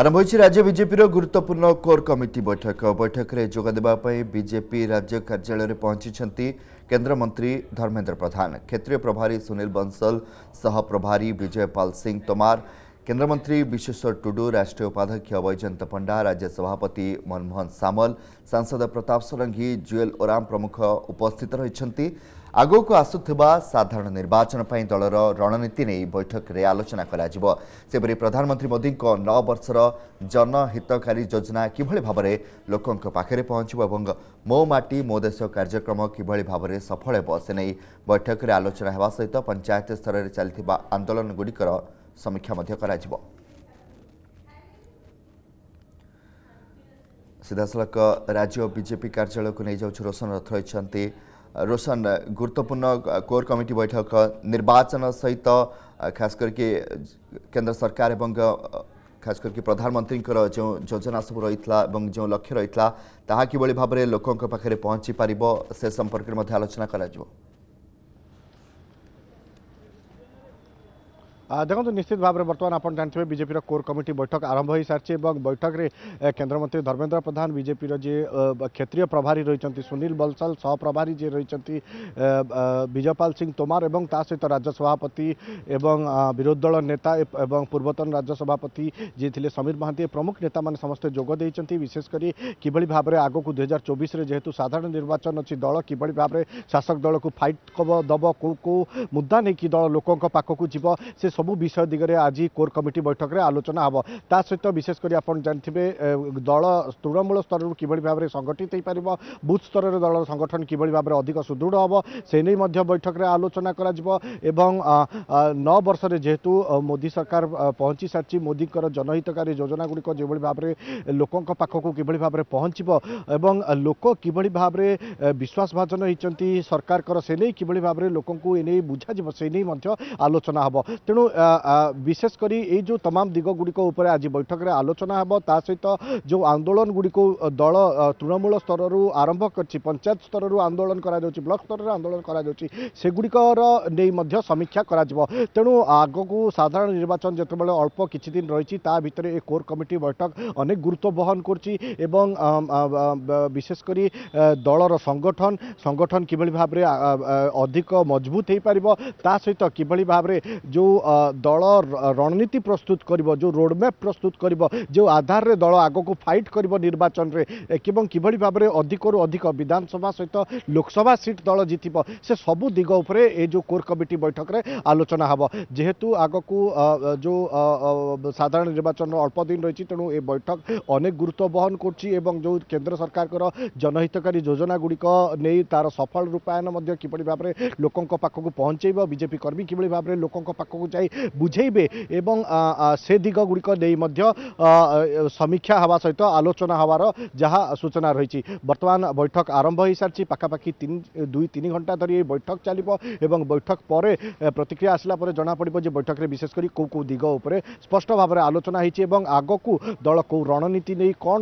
আরম্ভ হয়েছে রাজ্য বিজেপির গুরুত্বপূর্ণ কোর কমিটি বৈঠক বৈঠকরে যোগদেওয়া বিজেপি রাজ্য কার্যালয়ে পৌঁছিছেন কেন্দ্রমন্ত্রী ধর্মেন্দ্র প্রধান ক্ষেত্রীয় প্রভারী সুনীল বনসল সহ প্রভারী বিজয়পাল সিং তোমার केंद्रमंत्री विश्वेश्वर टुडू राष्ट्रीय उपाध्यक्ष वैजयंत पंडा राज्य सभापति मनमोहन सामल सांसद प्रताप षडङ्गी जुएल ओराम प्रमुख उपस्थित रह ଆଗକୁ ଆସୁଥିବା ସାଧାରଣ ନିର୍ବାଚନ ପାଇଁ ଦଳର ରଣନୀତି ନେଇ ବୈଠକରେ ଆଲୋଚନା କରାଯିବ ସେପରି ପ୍ରଧାନମନ୍ତ୍ରୀ ମୋଦିଙ୍କ ନଅ ବର୍ଷର ଜନହିତକାରୀ ଯୋଜନା କିଭଳି ଭାବରେ ଲୋକଙ୍କ ପାଖରେ ପହଞ୍ଚିବ ଏବଂ ମୋ ମାଟି ମୋ ଦେଶ କାର୍ଯ୍ୟକ୍ରମ କିଭଳି ଭାବରେ ସଫଳ ହେବ ସେ ନେଇ ବୈଠକରେ ଆଲୋଚନା ହେବା ସହିତ ପଞ୍ଚାୟତ ସ୍ତରରେ ଚାଲିଥିବା ଆନ୍ଦୋଳନଗୁଡ଼ିକର समीक्षा ମଧ୍ୟ କରାଯିବ ସିଧାସଳଖ ରାଜ୍ୟ ବିଜେପି କାର୍ଯ୍ୟାଳୟକୁ ନେଇଯାଉଛି ରୋଶନ ରଥ ରହିଛନ୍ତି रोशन गुरुत्वपूर्ण कोर कमिटी बैठक निर्वाचन सहित खास करके केन्द्र सरकार एवं खास करके प्रधानमंत्री जो योजना सब रही जो लक्ष्य रही ताहा कि भाव लोकों पाखे पहुँची पार से संपर्क में आलोचना करा দেখুন নিশ্চিত ভাবে বর্তমান আপনার জাঁথে বিজেপির কোর কমিটি বৈঠক আরম্ভ হয়ে সারিছে এবং বৈঠকরে কেন্দ্রমন্ত্রী ধর্মেন্দ্র প্রধান বিজেপির যে ক্ষেত্রীয় প্রভারী রয়েছেন সুনীল বলসাল সহপ্রভারী যে রয়েছেন বিজয়পাল সিং তোমার এবং তা সহ রাজ্য সভাপতি এবং বিরোধী দল নেতা এবং পূর্বতন রাজ্য সভাপতি যে লে সমীর মহান্তি প্রমুখ নেতা মানে সমস্ত যোগ দিয়েছেন বিশেষ করে কিভাবে ভাবে আগুক দুই হাজার চবিশে যেহেতু সাধারণ নির্বাচন অ দল কিভাবে ভাবে শাসক দলক ফাইট দব কেউ কেউ মুদ্দা নেই দল লোক পাখক যাব সে ସବୁ ବିଷୟ ଦିଗରେ ଆଜି କୋର୍ କମିଟି ବୈଠକରେ ଆଲୋଚନା ହେବ ତା ସହିତ ବିଶେଷ କରି ଆପଣ ଜାଣିଥିବେ ଦଳ ତୃଣମୂଳ ସ୍ତରରୁ କିଭଳି ଭାବରେ ସଂଗଠିତ ହୋଇପାରିବ ବୁଥ୍ ସ୍ତରରେ ଦଳର ସଂଗଠନ କିଭଳି ଭାବରେ ଅଧିକ ସୁଦୃଢ଼ ହେବ ସେ ନେଇ ମଧ୍ୟ ବୈଠକରେ ଆଲୋଚନା କରାଯିବ ଏବଂ ନଅ ବର୍ଷରେ ଯେହେତୁ ମୋଦି ସରକାର ପହଞ୍ଚି ସାରିଛି ମୋଦିଙ୍କର ଜନହିତକାରୀ ଯୋଜନାଗୁଡ଼ିକ ଯେଭଳି ଭାବରେ ଲୋକଙ୍କ ପାଖକୁ କିଭଳି ଭାବରେ ପହଞ୍ଚିବ ଏବଂ ଲୋକ କିଭଳି ଭାବରେ ବିଶ୍ୱାସଭାଜନ ହୋଇଛନ୍ତି ସରକାରଙ୍କର ସେ ନେଇ କିଭଳି ଭାବରେ ଲୋକଙ୍କୁ ଏ ନେଇ ବୁଝାଯିବ ସେ ନେଇ ମଧ୍ୟ ଆଲୋଚନା ହେବ ତେଣୁ ବିଶେଷ କରି ଏଇ ଯେଉଁ ତମାମ ଦିଗଗୁଡ଼ିକ ଉପରେ ଆଜି ବୈଠକରେ ଆଲୋଚନା ହେବ ତା ସହିତ ଯେଉଁ ଆନ୍ଦୋଳନଗୁଡ଼ିକୁ ଦଳ ତୃଣମୂଳ ସ୍ତରରୁ ଆରମ୍ଭ କରିଛି ପଞ୍ଚାୟତ ସ୍ତରରୁ ଆନ୍ଦୋଳନ କରାଯାଉଛି ବ୍ଲକ୍ ସ୍ତରରେ ଆନ୍ଦୋଳନ କରାଯାଉଛି ସେଗୁଡ଼ିକର ନେଇ ମଧ୍ୟ ସମୀକ୍ଷା କରାଯିବ ତେଣୁ ଆଗକୁ ସାଧାରଣ ନିର୍ବାଚନ ଯେତେବେଳେ ଅଳ୍ପ କିଛି ଦିନ ରହିଛି ତା ଭିତରେ ଏ କୋର୍ କମିଟି ବୈଠକ ଅନେକ ଗୁରୁତ୍ୱ ବହନ କରୁଛି ଏବଂ ବିଶେଷ କରି ଦଳର ସଂଗଠନ ସଂଗଠନ କିଭଳି ଭାବରେ ଅଧିକ ମଜବୁତ ହୋଇପାରିବ ତା ସହିତ କିଭଳି ଭାବରେ ଯେଉଁ ଦଳ ରଣନୀତି ପ୍ରସ୍ତୁତ କରିବ ଯେଉଁ ରୋଡ଼ମ୍ୟାପ୍ ପ୍ରସ୍ତୁତ କରିବ ଯେଉଁ ଆଧାରରେ ଦଳ ଆଗକୁ ଫାଇଟ୍ କରିବ ନିର୍ବାଚନରେ ଏବଂ କିଭଳି ଭାବରେ ଅଧିକରୁ ଅଧିକ ବିଧାନସଭା ସହିତ ଲୋକସଭା ସିଟ୍ ଦଳ ଜିତିବ ସେ ସବୁ ଦିଗ ଉପରେ ଏ ଯେଉଁ କୋର୍ କମିଟି ବୈଠକରେ ଆଲୋଚନା ହେବ ଯେହେତୁ ଆଗକୁ ଯେଉଁ ସାଧାରଣ ନିର୍ବାଚନର ଅଳ୍ପ ଦିନ ରହିଛି ତେଣୁ ଏ ବୈଠକ ଅନେକ ଗୁରୁତ୍ୱ ବହନ କରୁଛି ଏବଂ ଯେଉଁ କେନ୍ଦ୍ର ସରକାରଙ୍କର ଜନହିତକାରୀ ଯୋଜନାଗୁଡ଼ିକ ନେଇ ତାର ସଫଳ ରୂପାୟନ ମଧ୍ୟ କିଭଳି ଭାବରେ ଲୋକଙ୍କ ପାଖକୁ ପହଞ୍ଚେଇବ ବିଜେପି କର୍ମୀ କିଭଳି ଭାବରେ ଲୋକଙ୍କ ପାଖକୁ ଯାଇ বুঝাইবে এবং সে দিগগুড়ি নেই সমীক্ষা হওয়া সহ আলোচনা হওয়ার যা সূচনা রয়েছে বর্তমান বৈঠক আরম্ভ হয়ে সারিছে পাখাপাখি তিন দুই তিন ঘণ্টা ধর এই বৈঠক চালিব এবং বৈঠক পরে প্রতিক্রিয়া আসলা পরে জনাপড়ব যে বৈঠকের বিশেষ করে কেউ কেউ দিগ উপরে স্পষ্ট ভাবে আলোচনা হয়েছে এবং আগকু দল কেউ রণনীতি নেই কণ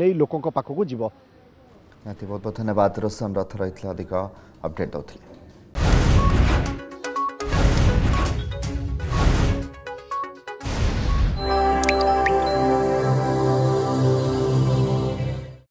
নেই লোক পাখক যাব নিহতি বহুত বহুত ধন্যবাদ ରୋଶନ ରଥ ରହିଥିଲେ ଅଧିକ ଅପଡେଟ୍ ଦେଉଥିଲେ